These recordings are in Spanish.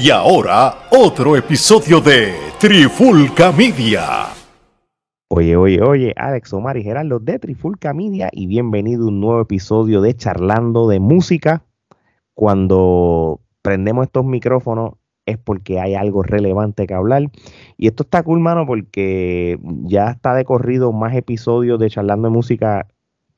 Y ahora, otro episodio de Trifulca Media. Oye, oye, oye, Alex Omar y Gerardo de Trifulca Media y bienvenido a un nuevo episodio de Charlando de Música. Cuando prendemos estos micrófonos es porque hay algo relevante que hablar. Y esto está cool, mano, porque ya está de corrido más episodios de Charlando de Música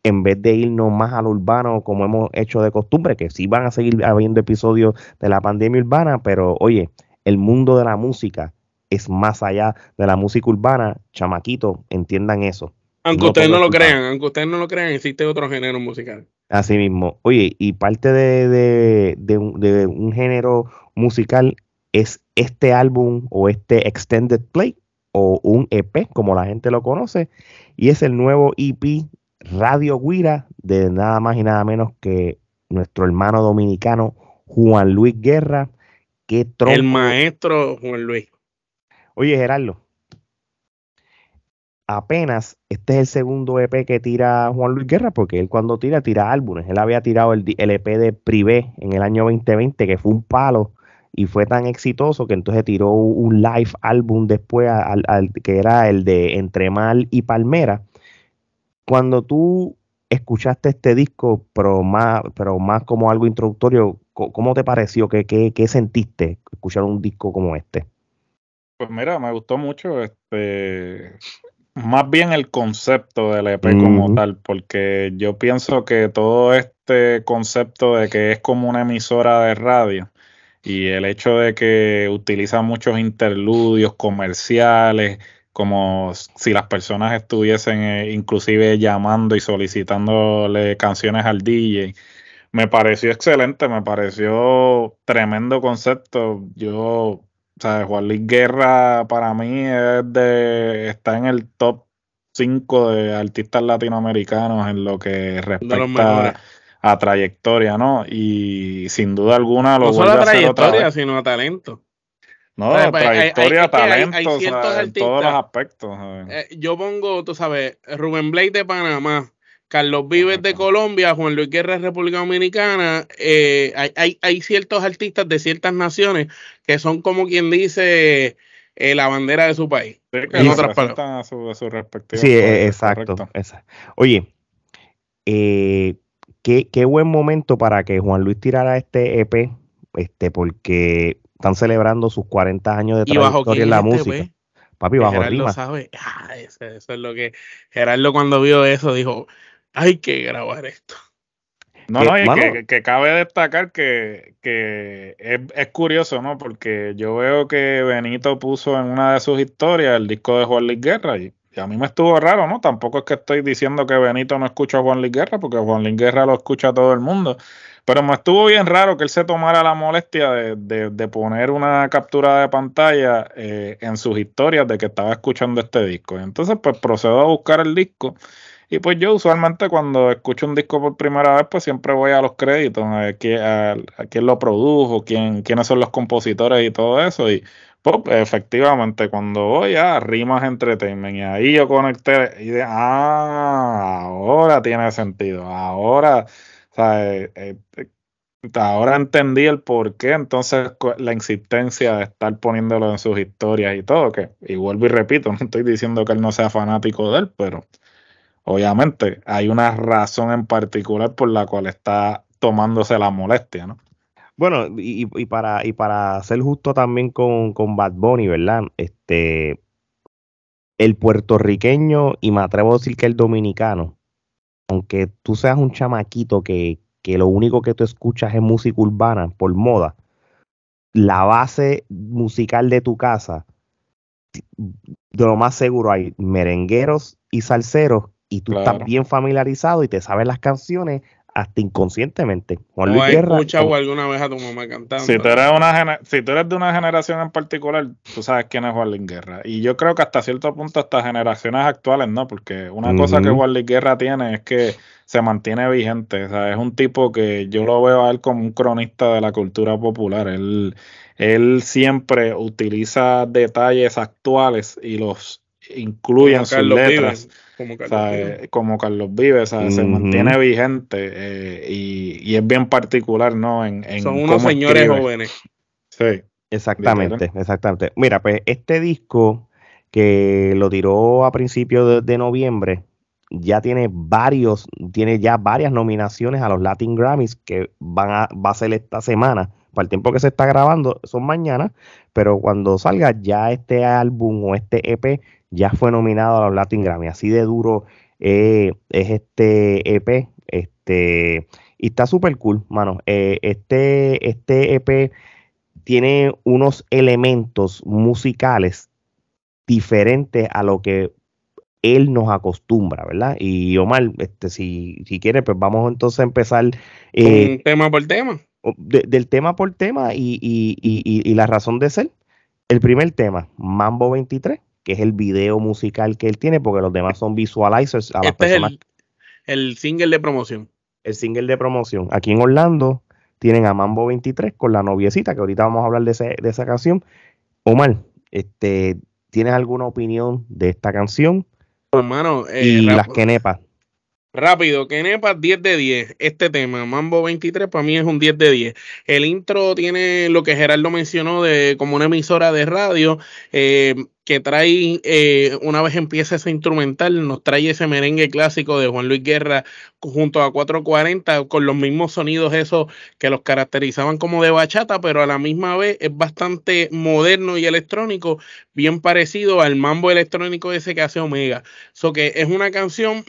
en vez de irnos más al urbano como hemos hecho de costumbre, que sí van a seguir habiendo episodios de la pandemia urbana, pero oye, el mundo de la música es más allá de la música urbana, chamaquito, entiendan eso. Aunque ustedes no lo crean, aunque ustedes no lo crean, existe otro género musical. Así mismo. Oye, y parte de un género musical es este álbum o este extended play o un EP, como la gente lo conoce, y es el nuevo EP Radio Guira de nada más y nada menos que nuestro hermano dominicano Juan Luis Guerra. que El maestro Juan Luis. Oye, Gerardo. Apenas este es el segundo EP que tira Juan Luis Guerra, porque él cuando tira, tira álbumes. Él había tirado el, EP e de Privé en el año 2020, que fue un palo y fue tan exitoso que entonces tiró un live álbum después que era el de Entre Mal y Palmera cuando tú escuchaste este disco, pero más, como algo introductorio, ¿cómo te pareció? ¿Qué, sentiste escuchar un disco como este? Pues mira, me gustó mucho este más bien el concepto del EP como tal, porque yo pienso que todo este concepto de que es como una emisora de radio y el hecho de que utiliza muchos interludios comerciales, como si las personas estuviesen eh, inclusive llamando y solicitándole canciones al DJ. Me pareció excelente, me pareció tremendo concepto. Yo, o sea, Juan Luis Guerra para mí es de, está en el top 5 de artistas latinoamericanos en lo que respecta a trayectoria, ¿no? Y sin duda alguna lo no solo a trayectoria, sino a talento. No, trayectoria, hay, en todos los aspectos. Eh, yo pongo, tú sabes, Rubén Blake de Panamá, Carlos Vives de Colombia, Juan Luis Guerra de República Dominicana. Eh, hay, ciertos artistas de ciertas naciones que son como quien dice eh, la bandera de su país. Sí, otras sí, e, exacto, Oye, qué, qué buen momento para que Juan Luis tirara este EP, este, porque están celebrando sus 40 años de trayectoria en la música. Pues? Papi, bajo Gerardo rima. sabe, ah, eso, es lo que Gerardo cuando vio eso dijo, hay que grabar esto. No, no, y que, cabe destacar que, que es, curioso, ¿no? Porque yo veo que Benito puso en una de sus historias el disco de Juan Luis Guerra y, a mí me estuvo raro, ¿no? Tampoco es que estoy diciendo que Benito no escucha a Juan Luis Guerra, porque Juan Luis Guerra lo escucha a todo el mundo. Pero me estuvo bien raro que él se tomara la molestia de, poner una captura de pantalla eh, en sus historias de que estaba escuchando este disco. entonces, pues procedo a buscar el disco. Y pues yo usualmente cuando escucho un disco por primera vez, pues siempre voy a los créditos, a, quién, a, quién lo produjo, quién, quiénes son los compositores y todo eso. Y pues efectivamente, cuando voy a Rimas Entertainment y ahí yo conecté y de, ah, ahora tiene sentido, ahora eh, eh, ahora entendí el por qué, entonces la insistencia de estar poniéndolo en sus historias y todo, que y vuelvo y repito, no estoy diciendo que él no sea fanático de él, pero obviamente hay una razón en particular por la cual está tomándose la molestia, ¿no? Bueno, y, para, y para ser justo también con, con Bad Bunny, ¿verdad? Este, el puertorriqueño, y me atrevo a decir que el dominicano, aunque tú seas un chamaquito que, lo único que tú escuchas es música urbana por moda, la base musical de tu casa, de lo más seguro hay merengueros y salseros y tú estás bien familiarizado y te sabes las canciones hasta inconscientemente. Juan Luis alguna vez a tu mamá cantando? Si tú, eres de una generación en particular, tú sabes quién es Juan Luis Guerra. Y yo creo que hasta cierto punto, hasta generaciones actuales, ¿no? Porque una cosa que Juan Luis Guerra tiene es que se mantiene vigente. O sea, es un tipo que yo lo veo a él como un cronista de la cultura popular. Él, él siempre utiliza detalles actuales y los incluyan sus letras. como Carlos Vives, se mantiene vigente eh, y, es bien particular, ¿no? Son unos señores jóvenes. Sí. Exactamente, exactamente. Mira, pues este disco que lo tiró a principios de, noviembre ya tiene varios, tiene ya varias nominaciones a los Latin Grammys que van a, va a ser esta semana para el tiempo que se está grabando, son mañana, pero cuando salga ya este álbum o este EP ya fue nominado a los Latin Grammy. Así de duro eh, es este EP. Este, y está súper cool, mano. Eh, este, este EP tiene unos elementos musicales diferentes a lo que él nos acostumbra, ¿verdad? Y Omar, este, si, si quiere, pues vamos entonces a empezar. Eh, tema por tema. del tema por tema y la razón de ser. El primer tema, Mambo 23 que es el video musical que él tiene, porque los demás son visualizers a las este Es el, single de promoción. El single de promoción. Aquí en Orlando tienen a Mambo 23 con la noviecita, que ahorita vamos a hablar de, de esa canción. Omar, este, ¿tienes alguna opinión de esta canción? Hermano, eh, y las nepa Rápido, Kenepa 10 de 10. Este tema, Mambo 23, para mí es un 10 de 10. El intro tiene lo que Gerardo mencionó de como una emisora de radio eh, que trae, eh, una vez empieza ese instrumental, nos trae ese merengue clásico de Juan Luis Guerra junto a 440 con los mismos sonidos esos que los caracterizaban como de bachata, pero a la misma vez es bastante moderno y electrónico, bien parecido al mambo electrónico ese que hace Omega. eso que es una canción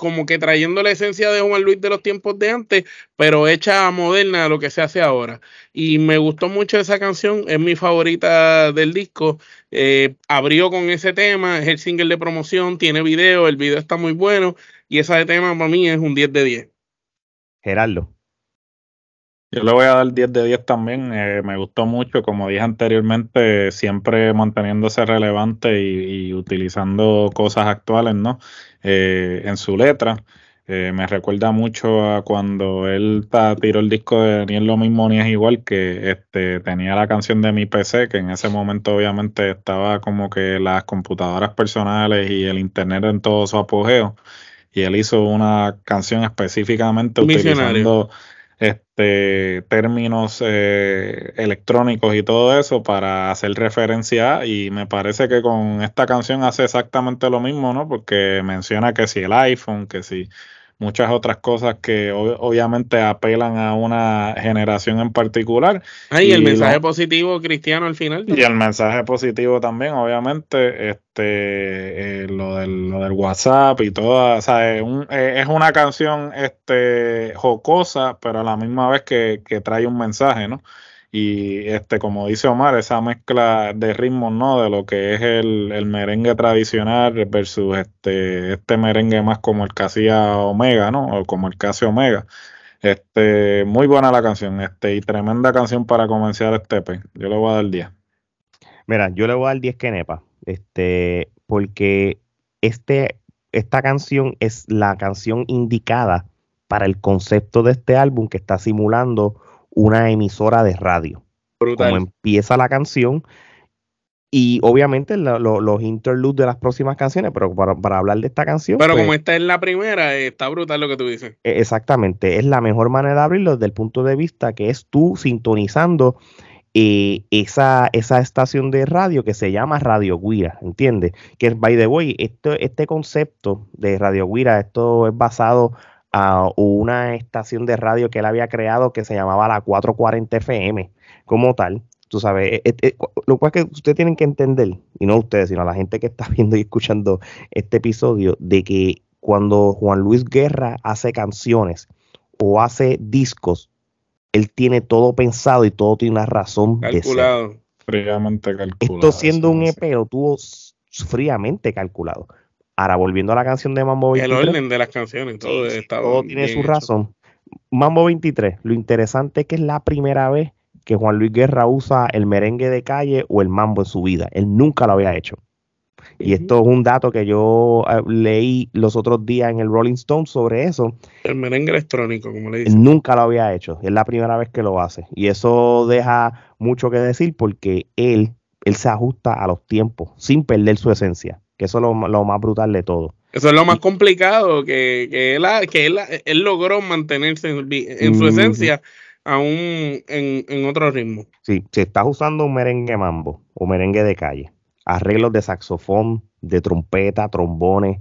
como que trayendo la esencia de Juan Luis de los tiempos de antes, pero hecha moderna a lo que se hace ahora. Y me gustó mucho esa canción, es mi favorita del disco. Eh, abrió con ese tema, es el single de promoción, tiene video, el video está muy bueno y ese tema para mí es un 10 de 10. Gerardo. Yo le voy a dar 10 de 10 también. Eh, me gustó mucho, como dije anteriormente, siempre manteniéndose relevante y, utilizando cosas actuales, ¿no? Eh, en su letra. Eh, me recuerda mucho a cuando él tiró el disco de Ni es lo mismo ni es igual, que este, tenía la canción de mi PC, que en ese momento obviamente estaba como que las computadoras personales y el internet en todo su apogeo. Y él hizo una canción específicamente utilizando este, términos eh, electrónicos y todo eso para hacer referencia y me parece que con esta canción hace exactamente lo mismo, ¿no? Porque menciona que si el iPhone, que si muchas otras cosas que obviamente apelan a una generación en particular. y, el mensaje positivo cristiano al final. Y el mensaje positivo también, obviamente, este eh, lo, del, lo del WhatsApp y todo, o sea, eh, es, una canción este jocosa, pero a la misma vez que, que trae un mensaje, ¿no? Y este, como dice Omar, esa mezcla de ritmos, ¿no? De lo que es el, merengue tradicional versus este, este merengue más como el que hacía Omega, ¿no? O como el que Omega. Este, muy buena la canción, este, y tremenda canción para comenzar este Yo le voy a dar 10. Mira, yo le voy a dar 10 Kenepa, este, porque este, esta canción es la canción indicada para el concepto de este álbum que está simulando una emisora de radio. Brutal. Como empieza la canción. Y obviamente los interludes de las próximas canciones, pero para, hablar de esta canción. Pero pues como esta es la primera, eh, está brutal lo que tú dices. E, exactamente, es la mejor manera de abrirlo desde el punto de vista que es tú sintonizando eh, esa, esa estación de radio que se llama Radio Guira, ¿entiendes? Que es, by the way, este concepto de Radio Guira, esto es basado a una estación de radio que él había creado que se llamaba la 440 FM como tal. Tú sabes, eh, eh, eh, lo cual es que ustedes tienen que entender, y no ustedes, sino la gente que está viendo y escuchando este episodio, de que cuando Juan Luis Guerra hace canciones o hace discos, él tiene todo pensado y todo tiene una razón. Calculado, fríamente calculado. Esto siendo un EP lo tuvo fríamente calculado. Ahora, volviendo a la canción de Mambo 23. El orden de las canciones, todo, está tiene su razón. Mambo 23, lo interesante es que es la primera vez que Juan Luis Guerra usa el merengue de calle o el mambo en su vida. Él nunca lo había hecho. Y esto es un dato que yo eh, leí los otros días en el Rolling Stone sobre eso. El merengue electrónico, como le dicen. Nunca lo había hecho. Es la primera vez que lo hace. Y eso deja mucho que decir porque él se ajusta a los tiempos sin perder su esencia que eso es lo, más brutal de todo. Eso es lo más complicado, que, que, él, logró mantenerse en, su esencia aún en, otro ritmo. Sí, si estás usando un merengue mambo o merengue de calle, arreglos de saxofón, de trompeta, trombones,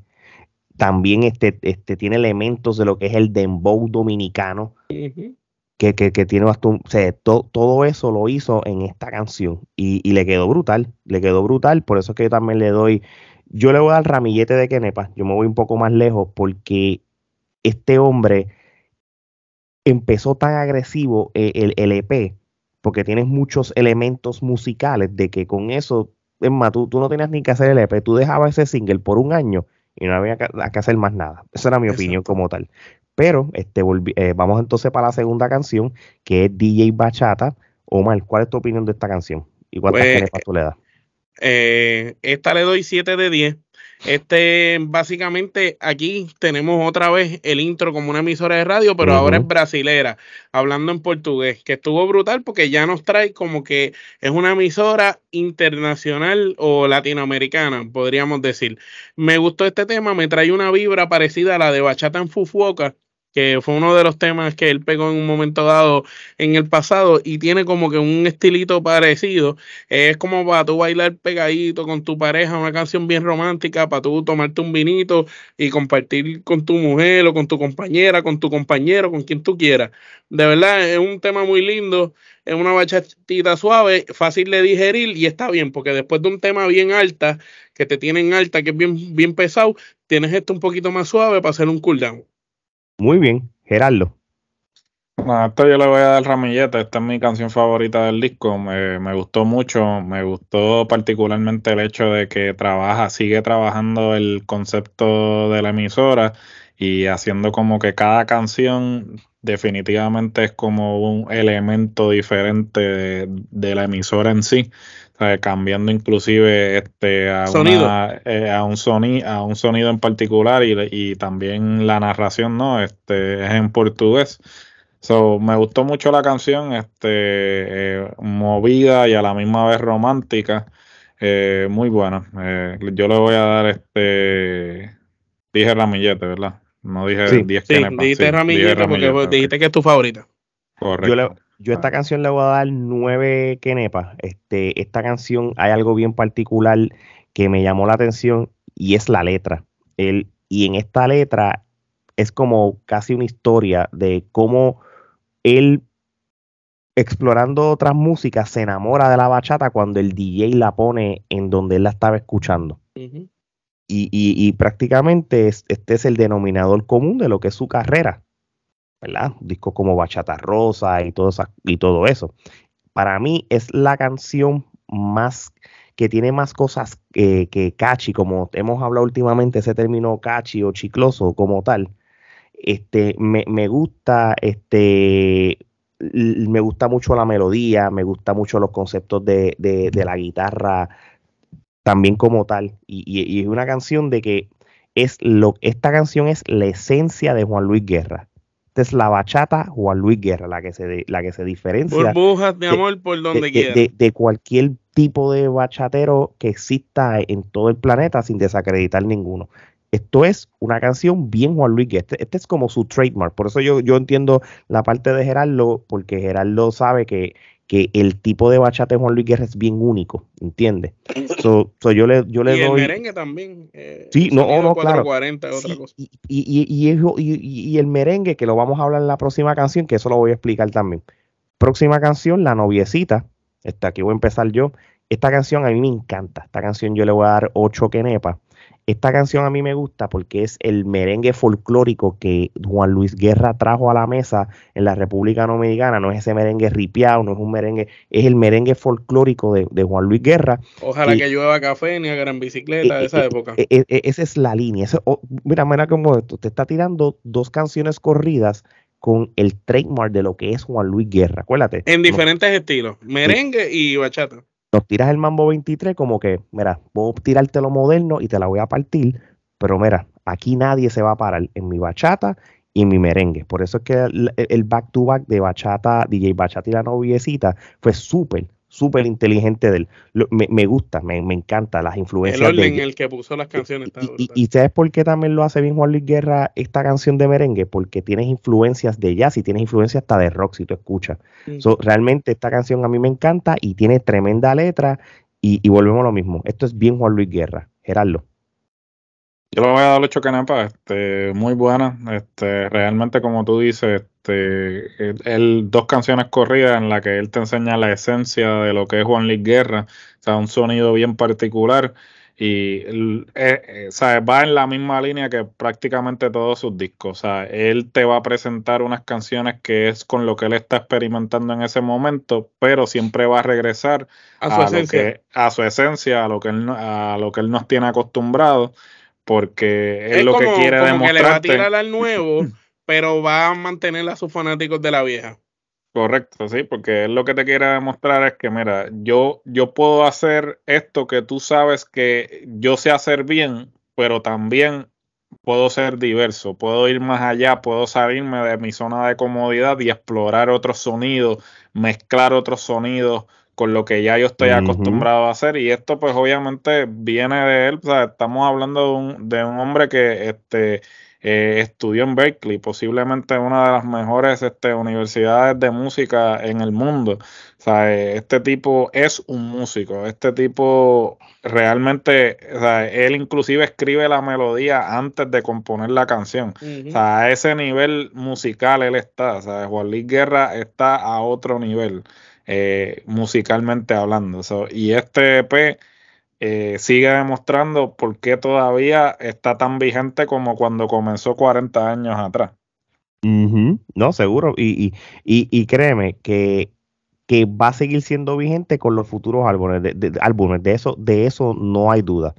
también este, este tiene elementos de lo que es el dembow dominicano, que, que, tiene bastante, o sea, todo eso lo hizo en esta canción y, y le quedó brutal, le quedó brutal, por eso es que yo también le doy yo le voy al ramillete de Kenepa, yo me voy un poco más lejos porque este hombre empezó tan agresivo eh, el, el EP, porque tienes muchos elementos musicales de que con eso, es más, tú, no tenías ni que hacer el EP, tú dejabas ese single por un año y no había que, hacer más nada. Esa era mi opinión como tal. Pero este, eh, vamos entonces para la segunda canción, que es DJ Bachata. Omar, ¿cuál es tu opinión de esta canción? ¿Y cuántas pues, tú le das? Eh, esta le doy 7 de 10. Este, básicamente, aquí tenemos otra vez el intro como una emisora de radio, pero ahora es brasilera, hablando en portugués, que estuvo brutal porque ya nos trae como que es una emisora internacional o latinoamericana, podríamos decir. Me gustó este tema, me trae una vibra parecida a la de Bachata en Fufuoca que fue uno de los temas que él pegó en un momento dado en el pasado y tiene como que un estilito parecido. Es como para tú bailar pegadito con tu pareja, una canción bien romántica, para tú tomarte un vinito y compartir con tu mujer o con tu compañera, con tu compañero, con quien tú quieras. De verdad, es un tema muy lindo, es una bachatita suave, fácil de digerir y está bien, porque después de un tema bien alta, que te tienen alta, que es bien, bien pesado, tienes esto un poquito más suave para hacer un cooldown. Muy bien, Gerardo. A esto yo le voy a dar ramillete. Esta es mi canción favorita del disco. Me, gustó mucho. Me gustó particularmente el hecho de que trabaja, sigue trabajando el concepto de la emisora y haciendo como que cada canción definitivamente es como un elemento diferente de la emisora en sí. Eh, cambiando inclusive este a, eh, un sonido a un sonido en particular y, también la narración no este es en portugués so, me gustó mucho la canción este eh, movida y a la misma vez romántica muy buena yo le voy a dar este dije ramillete verdad no dije 10 sí, sí, ramillete porque dijiste que es tu favorita correcto yo esta ah. canción le voy a dar nueve kenepas. Este, esta canción hay algo bien particular que me llamó la atención y es la letra. y en esta letra es como casi una historia de cómo él explorando otras músicas se enamora de la bachata cuando el DJ la pone en donde él la estaba escuchando. y, prácticamente este es el denominador común de lo que es su carrera. ¿verdad? Discos como Bachata Rosa y todo, y todo eso. Para mí es la canción más que tiene más cosas eh, que catchy, como hemos hablado últimamente, ese término Cachi o chicloso como tal. Este, me, gusta, este, me gusta mucho la melodía, me gusta mucho los conceptos de, la guitarra también como tal. Y, es una canción de que es lo, esta canción es la esencia de Juan Luis Guerra es la bachata Juan Luis Guerra, la que se, la que se diferencia. de donde cualquier tipo de bachatero que exista en todo el planeta sin desacreditar ninguno. Esto es una canción bien Juan Luis Guerra. Este, este es como su trademark. Por eso yo, yo entiendo la parte de Gerardo, porque Gerardo sabe que, que el tipo de bachate de Juan Luis Guerra es bien único, ¿entiendes? yo le, y el merengue también. Eh, sí, no, no, claro. Y, el merengue, que lo vamos a hablar en la próxima canción, que eso lo voy a explicar también. Próxima canción, La Noviecita. Esta aquí voy a empezar yo. Esta canción a mí me encanta. Esta canción yo le voy a dar 8 quenepas esta canción a mí me gusta porque es el merengue folclórico que Juan Luis Guerra trajo a la mesa en la República Dominicana. No es ese merengue ripiado, no es un merengue, es el merengue folclórico de, Juan Luis Guerra. Ojalá que llueva café ni gran bicicleta de esa época. E, e, e, esa es la línea. Oh, mira, mira cómo esto. Te está tirando dos canciones corridas con el trademark de lo que es Juan Luis Guerra. Acuérdate. En diferentes estilos, merengue y bachata nos tiras el Mambo 23 como que, mira, puedo tirarte lo moderno y te la voy a partir, pero mira, aquí nadie se va a parar en mi bachata y mi merengue. Por eso es que el, back to back de bachata, DJ Bachata y la noviecita fue súper, súper inteligente de me, gusta, me, me, encanta las influencias. El orden en el que puso las canciones. Y, y, sabes por qué también lo hace bien Juan Luis Guerra esta canción de merengue? Porque tienes influencias de jazz y tienes influencias hasta de rock si tú escuchas. Mm. realmente esta canción a mí me encanta y tiene tremenda letra y, volvemos a lo mismo. Esto es bien Juan Luis Guerra. Gerardo. Yo le voy a dar ocho canapas, este, muy buena, Este, realmente, como tú dices, este, dos canciones corridas en las que él te enseña la esencia de lo que es Juan Luis Guerra, o sea, un sonido bien particular. Y eh, eh, va en la misma línea que prácticamente todos sus discos. O sea, él te va a presentar unas canciones que es con lo que él está experimentando en ese momento, pero siempre va a regresar a su, esencia. a su esencia, a lo que él, a lo que él nos tiene acostumbrados porque es, lo que quiere como que le va a tirar al nuevo, pero va a mantener a sus fanáticos de la vieja. Correcto, sí, porque es lo que te quiere demostrar es que, mira, yo, yo puedo hacer esto que tú sabes que yo sé hacer bien, pero también puedo ser diverso, puedo ir más allá, puedo salirme de mi zona de comodidad y explorar otros sonidos, mezclar otros sonidos, con lo que ya yo estoy acostumbrado a hacer. Y esto, pues, obviamente, viene de él. estamos hablando de un, de un hombre que este, eh, estudió en Berkeley, posiblemente una de las mejores este, universidades de música en el mundo. este tipo es un músico. Este tipo realmente, o sea, él inclusive escribe la melodía antes de componer la canción. O sea, a ese nivel musical él está. O sea, Juan Luis Guerra está a otro nivel. Eh, musicalmente hablando. y este EP eh, sigue demostrando por qué todavía está tan vigente como cuando comenzó 40 años atrás. No, seguro. Y, créeme que va a seguir siendo vigente con los futuros álbumes. De, de, álbumes. de eso, de eso no hay duda.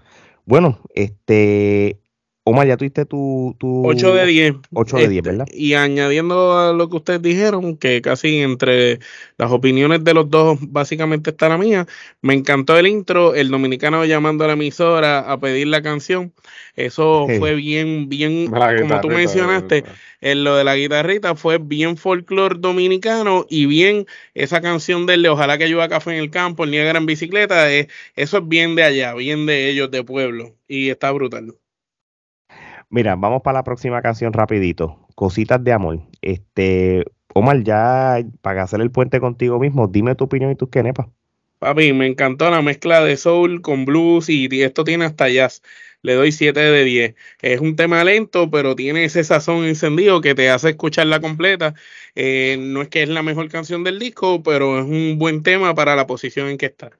Bueno, este Omar, ya tuviste tu, 8 de 10. 8 de 10, este, ¿verdad? Y añadiendo a lo que ustedes dijeron, que casi entre las opiniones de los dos básicamente está la mía, me encantó el intro, el dominicano llamando a la emisora a pedir la canción. Eso fue bien, bien, como tú mencionaste, en lo de la guitarrita fue bien folclore dominicano y bien esa canción del de Ojalá que llueva café en el campo, el Niagara en bicicleta, eso es bien de allá, bien de ellos, de pueblo, y está brutal. Mira, vamos para la próxima canción rapidito. Cositas de amor. Este, Omar, ya para hacer el puente contigo mismo, dime tu opinión y tus quenepas. Papi, me encantó la mezcla de soul con blues y esto tiene hasta jazz. Le doy 7 de 10. Es un tema lento, pero tiene ese sazón encendido que te hace escucharla completa. Eh, no es que es la mejor canción del disco, pero es un buen tema para la posición en que está.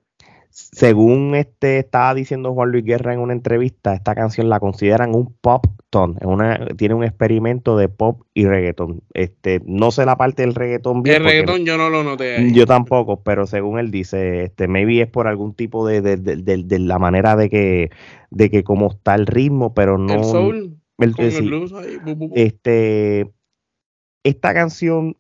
Según este estaba diciendo Juan Luis Guerra en una entrevista, esta canción la consideran un pop ton, tiene un experimento de pop y reggaeton Este, no sé la parte del reggaeton bien. El reggaetón yo no lo noté. Yo tampoco, pero según él dice, este, maybe es por algún tipo de, de, la manera de que, de que como está el ritmo, pero no. El soul. El, Este, esta canción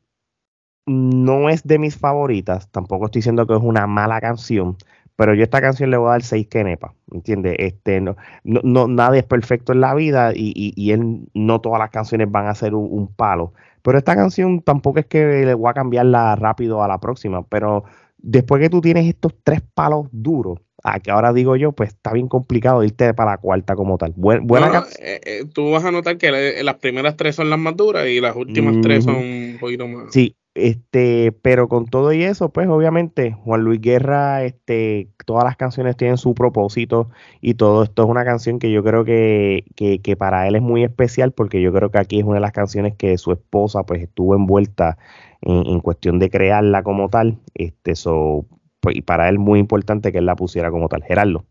no es de mis favoritas, tampoco estoy diciendo que es una mala canción, pero yo esta canción le voy a dar seis nepa, ¿entiendes? Este, no, no, no, nadie es perfecto en la vida y, y, y él, no todas las canciones van a ser un, palo. Pero esta canción tampoco es que le voy a cambiarla rápido a la próxima, pero después que tú tienes estos tres palos duros, a que ahora digo yo, pues está bien complicado irte para la cuarta como tal. buena eh, eh, tú vas a notar que las primeras tres son las más duras y las últimas tres son un poquito más. Sí, este, pero con todo y eso, pues obviamente Juan Luis Guerra, este, todas las canciones tienen su propósito y todo esto es una canción que yo creo que, que, que, para él es muy especial porque yo creo que aquí es una de las canciones que su esposa pues estuvo envuelta en, cuestión de crearla como tal. Este, eso, pues, y para él muy importante que él la pusiera como tal. Gerardo.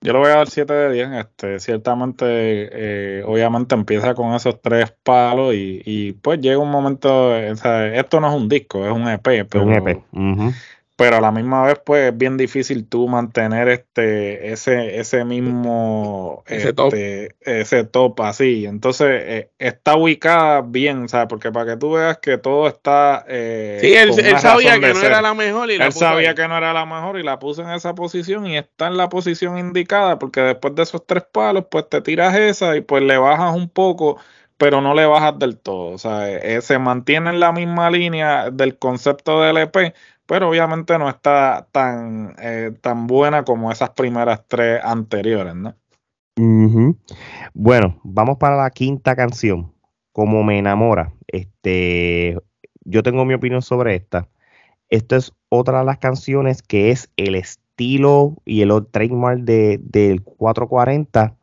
Yo lo voy a dar 7 de 10. Este, ciertamente, eh, obviamente empieza con esos tres palos y, y pues llega un momento, o sea, esto no es un disco, es un EP, e pero un EP. mhm pero a la misma vez pues es bien difícil tú mantener este ese ese mismo ese, top. Este, así entonces eh, está ubicada bien sabes porque para que tú veas que todo está eh, sí él, sabía que no era la mejor y la él sabía que no era la mejor y la puse en esa posición y está en la posición indicada porque después de esos tres palos pues te tiras esa y pues le bajas un poco pero no le bajas del todo. O sea, eh, se mantiene en la misma línea del concepto del EP, pero obviamente no está tan, eh, tan buena como esas primeras tres anteriores, ¿no? Bueno, vamos para la quinta canción, Como me enamora. Este, yo tengo mi opinión sobre esta. Esta es otra de las canciones que es el estilo y el trademark de, del 440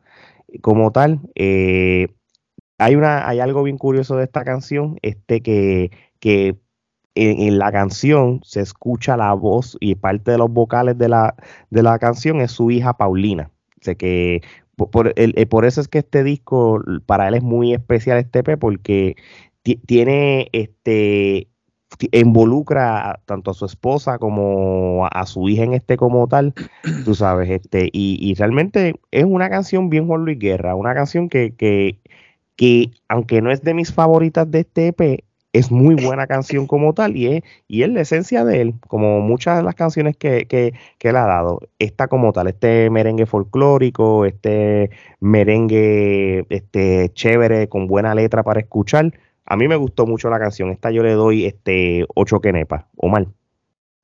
como tal. Eh, hay, una, hay algo bien curioso de esta canción, este que, que en, la canción se escucha la voz y parte de los vocales de la, de la canción es su hija Paulina. que eh, por, eso es que este disco, para él es muy especial este P, porque tiene este involucra tanto a su esposa como a, su hija en este como tal, tú sabes, este, y, realmente es una canción bien Juan Luis Guerra, una canción que, que, que, aunque no es de mis favoritas de este EP, es muy buena canción como tal y es, y la esencia de él, como muchas de las canciones que, que, él ha dado. Esta como tal, este merengue folclórico, este merengue este, chévere, con buena letra para escuchar. A mí me gustó mucho la canción. Esta yo le doy este 8 quenepas, o mal.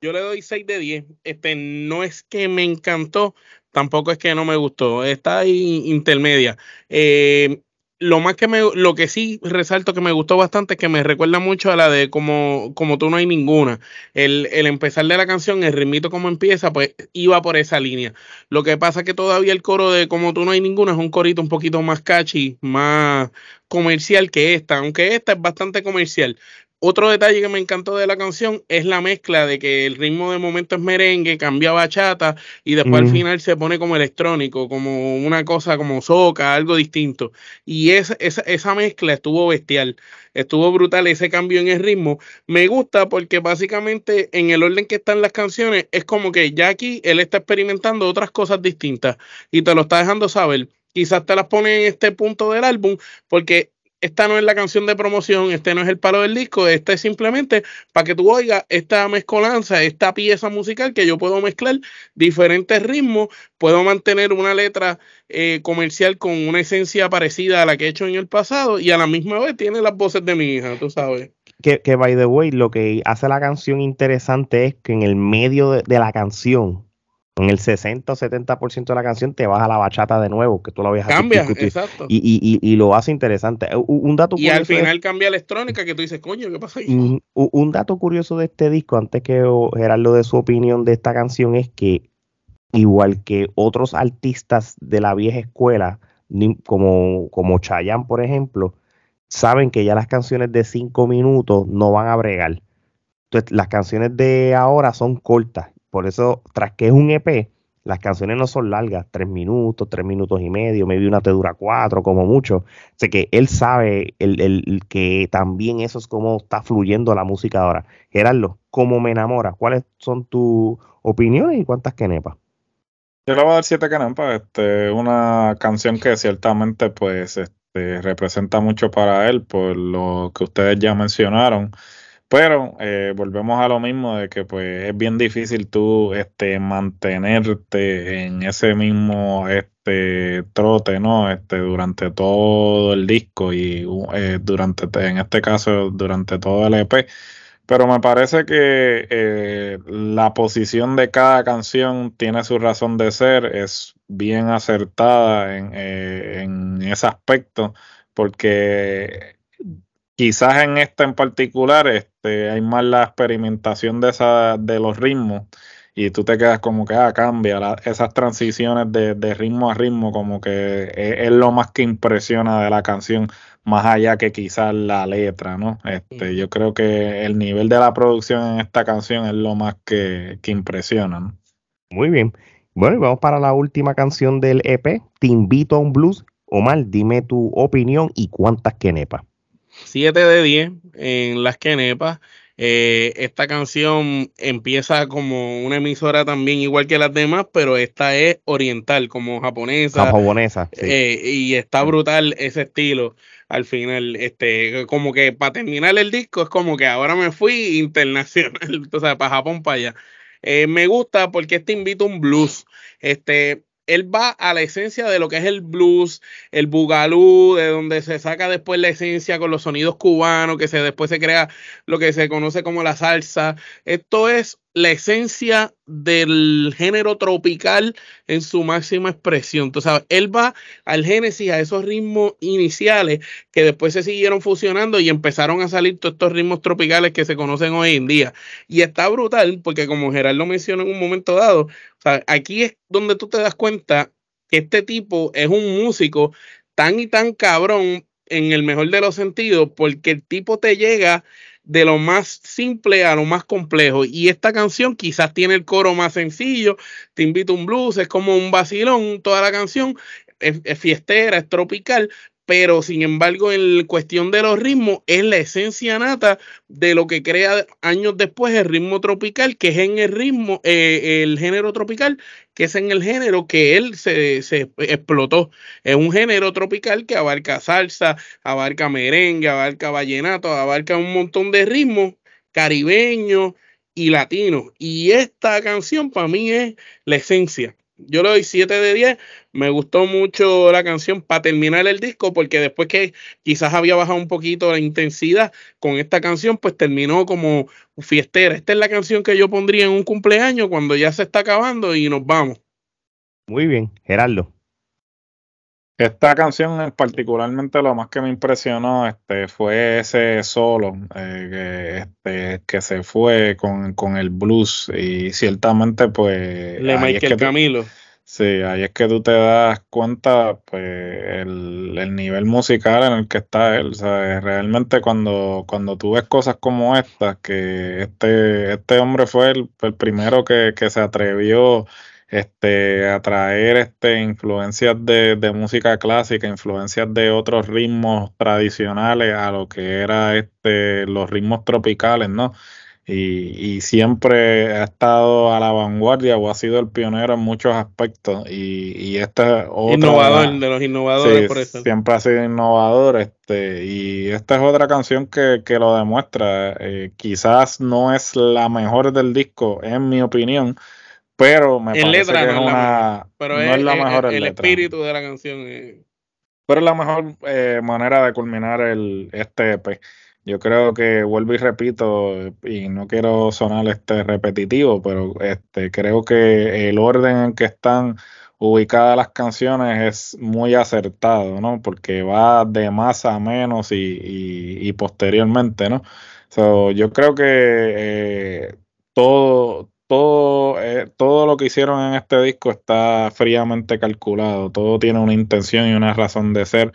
Yo le doy 6 de 10. Este, no es que me encantó, tampoco es que no me gustó. Está intermedia. Eh, lo más que me, lo que sí resalto que me gustó bastante es que me recuerda mucho a la de como, como tú no hay ninguna. El, el empezar de la canción, el ritmo como empieza, pues iba por esa línea. Lo que pasa es que todavía el coro de como tú no hay ninguna es un corito un poquito más catchy, más comercial que esta, aunque esta es bastante comercial. Otro detalle que me encantó de la canción es la mezcla de que el ritmo de momento es merengue, cambia bachata y después al final se pone como electrónico, como una cosa como soca, algo distinto. Y esa, mezcla estuvo bestial, estuvo brutal ese cambio en el ritmo. Me gusta porque básicamente en el orden que están las canciones es como que Jackie él está experimentando otras cosas distintas y te lo está dejando saber quizás te las pone en este punto del álbum, porque esta no es la canción de promoción, este no es el palo del disco, esta es simplemente para que tú oigas esta mezcolanza, esta pieza musical que yo puedo mezclar diferentes ritmos, puedo mantener una letra eh, comercial con una esencia parecida a la que he hecho en el pasado y a la misma vez tiene las voces de mi hija, tú sabes. Que, by the way, lo que hace la canción interesante es que en el medio de la canción en el 60 o 70% de la canción te vas a la bachata de nuevo, que tú la ves a exacto. Y, lo hace interesante. Eh, un dato y al final cambia electrónica, que tú dices, coño, ¿qué pasa ahí? Un, dato curioso de este disco, antes que Gerardo de su opinión de esta canción, es que igual que otros artistas de la vieja escuela, como, como Chayanne, por ejemplo, saben que ya las canciones de 5 minutos no van a bregar. Entonces, las canciones de ahora son cortas por eso, tras que es un EP, las canciones no son largas, tres minutos, tres minutos y medio, medio una te dura cuatro, como mucho. Sé que él sabe el, que también eso es como está fluyendo la música ahora. Gerardo, ¿cómo me enamora? ¿Cuáles son tus opiniones y cuántas quenepas? Yo le voy a dar siete canepas, este, una canción que ciertamente pues este, representa mucho para él por lo que ustedes ya mencionaron. Pero eh, volvemos a lo mismo de que pues es bien difícil tú este, mantenerte en ese mismo este, trote, ¿no? Este, durante todo el disco y eh, durante, en este caso, durante todo el EP pero me parece que eh, la posición de cada canción tiene su razón de ser, es bien acertada en, en ese aspecto, porque Quizás en esta en particular este, hay más la experimentación de, esa, de los ritmos y tú te quedas como que, ah, cambia, esas transiciones de, de, ritmo a ritmo como que e, es, lo más que impresiona de la canción, más allá que quizás la letra, ¿no? Este, Yo creo que el nivel de la producción en esta canción es lo más que, que impresiona, ¿no? Muy bien. Bueno, y vamos para la última canción del EP, Te invito a un blues. Omar, dime tu opinión y cuántas que nepa. 7 de 10 en las que Eh, esta canción empieza como una emisora también igual que las demás, pero esta es oriental, como japonesa. japonesa. Eh, y está brutal ese estilo al final. Este, como que para terminar el disco es como que ahora me fui internacional, o sea, para Japón, para allá. Eh, me gusta porque este invita un blues. Este, él va a la esencia de lo que es el blues, el bugalú, de donde se saca después la esencia con los sonidos cubanos, que se, después se crea lo que se conoce como la salsa. Esto es la esencia del género tropical en su máxima expresión. Tú él va al génesis, a esos ritmos iniciales que después se siguieron fusionando y empezaron a salir todos estos ritmos tropicales que se conocen hoy en día. Y está brutal porque como Gerardo mencionó en un momento dado, aquí es donde tú te das cuenta que este tipo es un músico tan y tan cabrón en el mejor de los sentidos porque el tipo te llega de lo más simple a lo más complejo. Y esta canción quizás tiene el coro más sencillo, te invito a un blues, es como un vacilón, toda la canción, es, es, fiestera, es tropical, pero sin embargo en cuestión de los ritmos es la esencia nata de lo que crea años después el ritmo tropical, que es en el ritmo, eh, el género tropical, que es en el género que él se, se, explotó. Es un género tropical que abarca salsa, abarca merengue, abarca vallenato, abarca un montón de ritmos caribeños y latinos. Y esta canción para mí es la esencia yo le doy 7 de 10. Me gustó mucho la canción para terminar el disco, porque después que quizás había bajado un poquito la intensidad con esta canción, pues terminó como fiestera. Esta es la canción que yo pondría en un cumpleaños cuando ya se está acabando y nos vamos. Muy bien, Gerardo. Esta canción particularmente lo más que me impresionó este, fue ese solo eh, este, que, se fue con, el blues y ciertamente pues... Le Michael es que Camilo. sí, ahí es que tú te das cuenta pues el, el nivel musical en el que está él. O sea, realmente cuando, cuando tú ves cosas como estas, que este, este hombre fue el, primero que, que se atrevió este, atraer este, influencias de, música clásica, influencias de otros ritmos tradicionales a lo que eran este, los ritmos tropicales, ¿no? Y, y, siempre ha estado a la vanguardia o ha sido el pionero en muchos aspectos. Y, y esta Innovador, de, los innovadores, Siempre ha sido innovador. Este, y esta es otra canción que, lo demuestra. Eh, quizás no es la mejor del disco, en mi opinión pero me parece que no es la mejor el, espíritu de la canción es... Eh. pero es la mejor eh, manera de culminar el este EP yo creo que vuelvo y repito y no quiero sonar este repetitivo pero este creo que el orden en que están ubicadas las canciones es muy acertado no porque va de más a menos y, posteriormente no yo creo que eh, todo todo, eh, todo lo que hicieron en este disco está fríamente calculado, todo tiene una intención y una razón de ser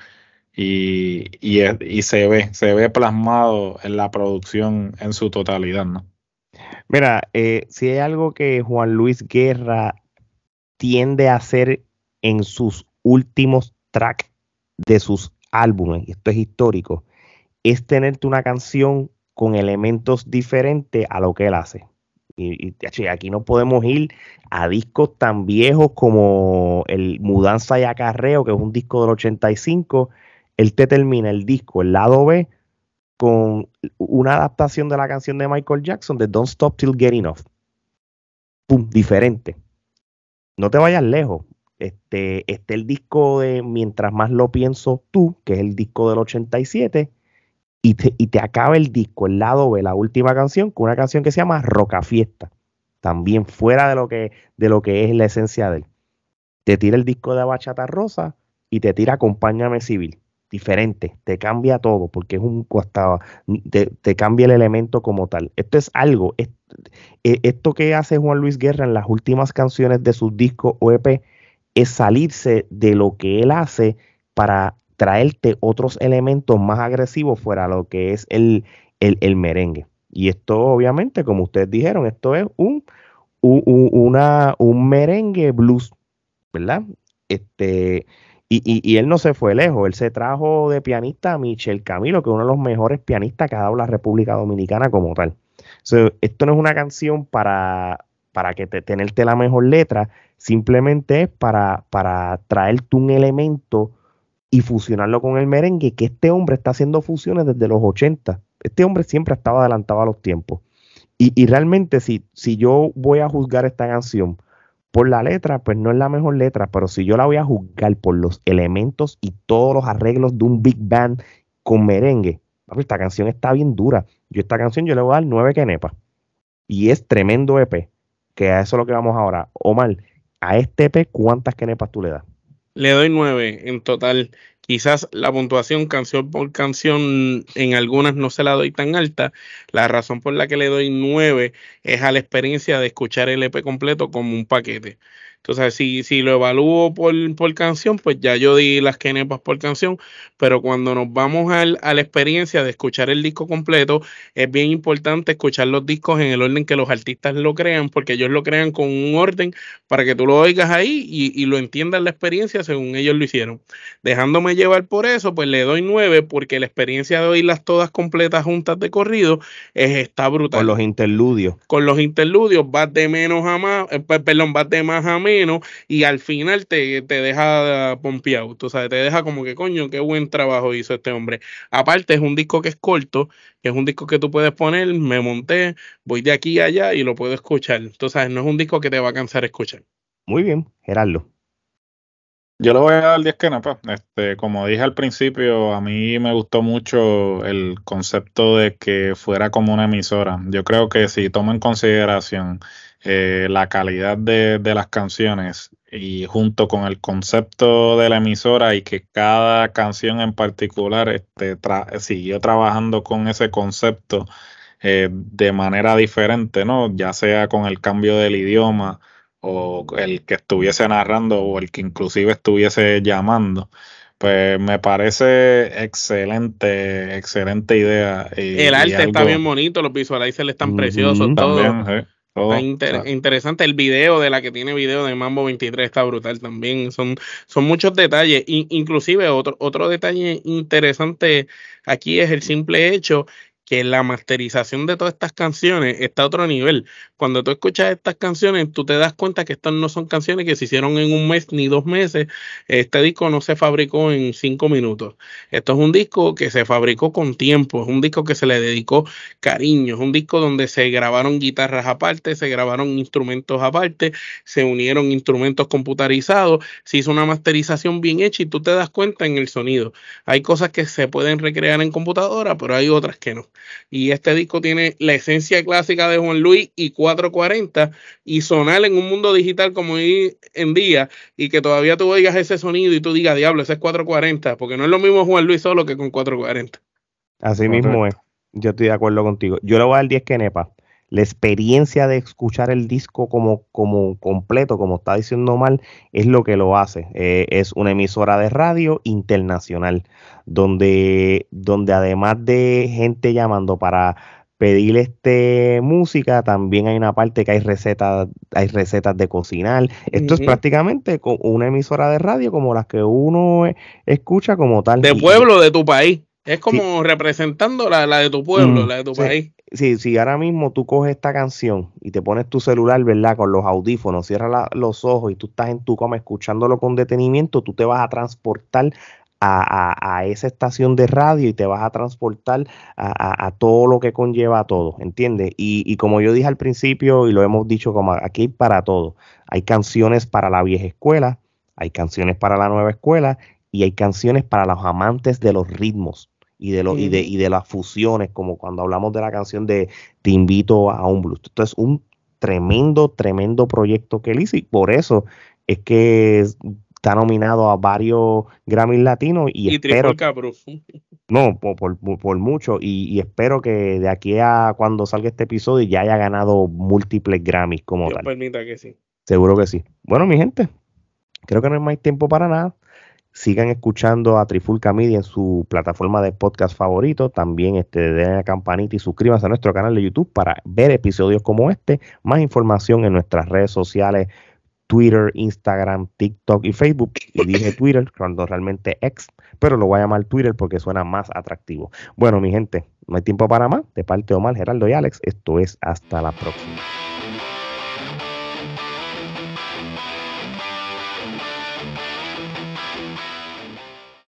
y, y, se ve, se ve plasmado en la producción en su totalidad, ¿no? Mira, eh, si hay algo que Juan Luis Guerra tiende a hacer en sus últimos tracks de sus álbumes, y esto es histórico, es tenerte una canción con elementos diferentes a lo que él hace y, aquí no podemos ir a discos tan viejos como el Mudanza y Acarreo, que es un disco del 85. Él te termina el disco, el lado B, con una adaptación de la canción de Michael Jackson de Don't Stop Till Getting Off. Pum, diferente. No te vayas lejos. Este, este el disco de Mientras más lo pienso tú, que es el disco del 87 y te, acaba el disco, el lado B, la última canción, con una canción que se llama Roca Fiesta, también fuera de lo que, de lo que es la esencia de él. Te tira el disco de Bachata Rosa y te tira Acompáñame Civil. Diferente, te cambia todo porque es un costado, te, cambia el elemento como tal. Esto es algo, e, esto, que hace Juan Luis Guerra en las últimas canciones de sus discos OEP es salirse de lo que él hace para traerte otros elementos más agresivos fuera lo que es el, el, merengue. Y esto, obviamente, como ustedes dijeron, esto es un, una, un merengue blues, ¿verdad? Este, y, él no se fue lejos, él se trajo de pianista a Michel Camilo, que es uno de los mejores pianistas que ha dado la República Dominicana como tal. esto no es una canción para, para que tenerte la mejor letra, simplemente es para, para traerte un elemento y fusionarlo con el merengue, que este hombre está haciendo fusiones desde los 80. Este hombre siempre estaba adelantado a los tiempos. Y, realmente si, si yo voy a juzgar esta canción por la letra, pues no es la mejor letra, pero si yo la voy a juzgar por los elementos y todos los arreglos de un big band con merengue, esta canción está bien dura. Yo esta canción yo le voy a dar nueve quenepas. Y es tremendo EP, que a eso es lo que vamos ahora. Omar, a este EP, ¿cuántas quenepas tú le das? Le doy nueve en total. Quizás la puntuación canción por canción en algunas no se la doy tan alta. La razón por la que le doy nueve es a la experiencia de escuchar el EP completo como un paquete. Entonces, si, lo evalúo por, por canción, pues ya yo di las quenepas por canción, pero cuando nos vamos a la experiencia de escuchar el disco completo, es bien importante escuchar los discos en el orden que los artistas lo crean, porque ellos lo crean con un orden para que tú lo oigas ahí y, lo entiendas la experiencia según ellos lo hicieron. Dejándome llevar por eso, pues le doy nueve, porque la experiencia de oírlas todas completas juntas de corrido es, está brutal. Con los interludios. Con los interludios vas de menos a más, eh, perdón, vas de más a menos y al final te, te deja ah, pompeado, sea te deja como que coño, qué buen trabajo hizo este hombre. Aparte es un disco que es corto, es un disco que tú puedes poner, me monté, voy de aquí a allá y lo puedo escuchar. Entonces no es un disco que te va a cansar escuchar. Muy bien, Gerardo. Yo le voy a dar 10 que nada. Este, como dije al principio, a mí me gustó mucho el concepto de que fuera como una emisora. Yo creo que si tomo en consideración eh, la calidad de, las canciones y junto con el concepto de la emisora y que cada canción en particular este, siguió trabajando con ese concepto eh, de manera diferente, ¿no? Ya sea con el cambio del idioma o el que estuviese narrando o el que inclusive estuviese llamando. Pues me parece excelente, excelente idea. Eh, el arte está bien bonito, los visualizers están preciosos, Oh, ah. Interesante el video de la que tiene video de Mambo 23 está brutal también. Son, son muchos detalles. inclusive otro, otro detalle interesante aquí es el simple hecho que la masterización de todas estas canciones está a otro nivel. Cuando tú escuchas estas canciones, tú te das cuenta que estas no son canciones que se hicieron en un mes ni dos meses. Este disco no se fabricó en cinco minutos. Esto es un disco que se fabricó con tiempo, es un disco que se le dedicó cariño, es un disco donde se grabaron guitarras aparte, se grabaron instrumentos aparte, se unieron instrumentos computarizados, se hizo una masterización bien hecha y tú te das cuenta en el sonido. Hay cosas que se pueden recrear en computadora, pero hay otras que no. Y este disco tiene la esencia clásica de Juan Luis y 440 y sonar en un mundo digital como hoy en día y que todavía tú oigas ese sonido y tú digas, diablo, ese es 440, porque no es lo mismo Juan Luis solo que con 440. Así mismo es. Yo estoy de acuerdo contigo. Yo lo voy a dar 10 que nepa la experiencia de escuchar el disco como, como completo, como está diciendo Mal, es lo que lo hace. Eh, es una emisora de radio internacional, donde, donde además de gente llamando para pedirle este música, también hay una parte que hay recetas, hay recetas de cocinar. Esto es prácticamente una emisora de radio como las que uno eh, escucha como tal. De pueblo de tu país. Es como representando la, de tu pueblo, mm, la de tu país si, ahora mismo tú coges esta canción y te pones tu celular, ¿verdad? Con los audífonos, cierras los ojos y tú estás en tu cama escuchándolo con detenimiento, tú te vas a transportar a, esa estación de radio y te vas a transportar a, todo lo que conlleva a todo, ¿entiendes? Y, como yo dije al principio y lo hemos dicho, como aquí para todo, hay canciones para la vieja escuela, hay canciones para la nueva escuela y hay canciones para los amantes de los ritmos y de, lo, y, de, y de las fusiones, como cuando hablamos de la canción de Te invito a un blues. Entonces un tremendo, tremendo proyecto que él hizo y por eso es que está nominado a varios Grammys latinos y, triple espero no por, por, por mucho y, espero que de aquí a cuando salga este episodio ya haya ganado múltiples Grammys como tal que seguro que sí bueno mi gente creo que no hay más tiempo para nada sigan escuchando a Trifulca Media en su plataforma de podcast favorito. También este, den la campanita y suscríbanse a nuestro canal de YouTube para ver episodios como este. Más información en nuestras redes sociales. Twitter, Instagram, TikTok y Facebook. Y dije Twitter cuando realmente ex, pero lo voy a llamar Twitter porque suena más atractivo. Bueno, mi gente, no hay tiempo para más. De parte de Omar, Geraldo y Alex, esto es hasta la próxima.